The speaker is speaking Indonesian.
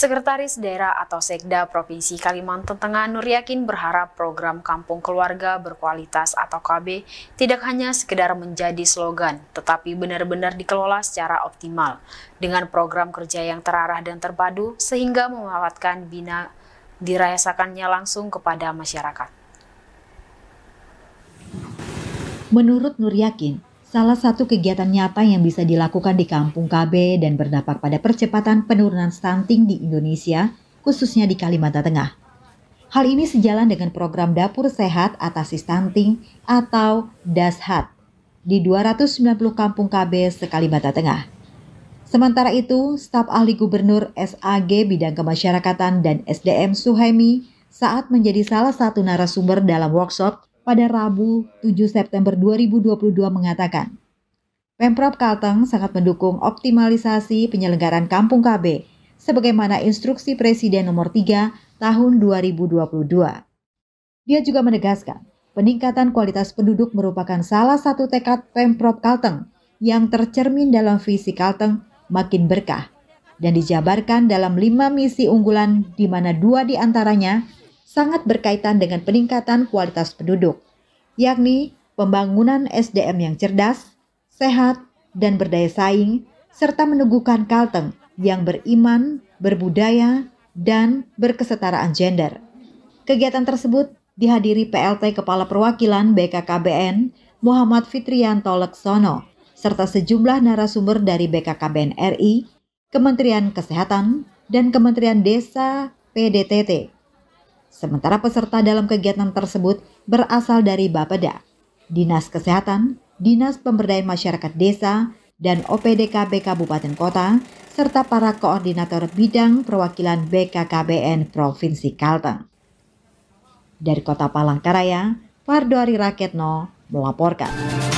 Sekretaris Daerah atau Sekda Provinsi Kalimantan Tengah Nur Yakin berharap program Kampung Keluarga Berkualitas atau KB tidak hanya sekedar menjadi slogan, tetapi benar-benar dikelola secara optimal dengan program kerja yang terarah dan terpadu sehingga memanfaatkan bina dirasakannya langsung kepada masyarakat. Menurut Nur Yakin, Salah satu kegiatan nyata yang bisa dilakukan di Kampung KB dan berdampak pada percepatan penurunan stunting di Indonesia, khususnya di Kalimantan Tengah. Hal ini sejalan dengan program Dapur Sehat Atasi Stunting atau DASHAT di 290 kampung KB se-Kalimantan Tengah. Sementara itu, staf ahli gubernur SAG bidang kemasyarakatan dan SDM Suhaimi saat menjadi salah satu narasumber dalam workshop pada Rabu 7 September 2022 mengatakan, Pemprov Kalteng sangat mendukung optimalisasi penyelenggaraan Kampung KB sebagaimana instruksi Presiden nomor 3 tahun 2022. Dia juga menegaskan, peningkatan kualitas penduduk merupakan salah satu tekad Pemprov Kalteng yang tercermin dalam visi Kalteng makin berkah dan dijabarkan dalam lima misi unggulan di mana dua di antaranya sangat berkaitan dengan peningkatan kualitas penduduk, yakni pembangunan SDM yang cerdas, sehat, dan berdaya saing, serta meneguhkan Kalteng yang beriman, berbudaya, dan berkesetaraan gender. Kegiatan tersebut dihadiri PLT Kepala Perwakilan BKKBN Muhammad Fitrianto Leksono serta sejumlah narasumber dari BKKBN RI, Kementerian Kesehatan, dan Kementerian Desa PDTT. Sementara peserta dalam kegiatan tersebut berasal dari Bapeda, Dinas Kesehatan, Dinas Pemberdayaan Masyarakat Desa, dan OPDKB Kabupaten Kota, serta para koordinator bidang perwakilan BKKBN Provinsi Kalteng. Dari Kota Palangkaraya, Pardoari Raketno melaporkan.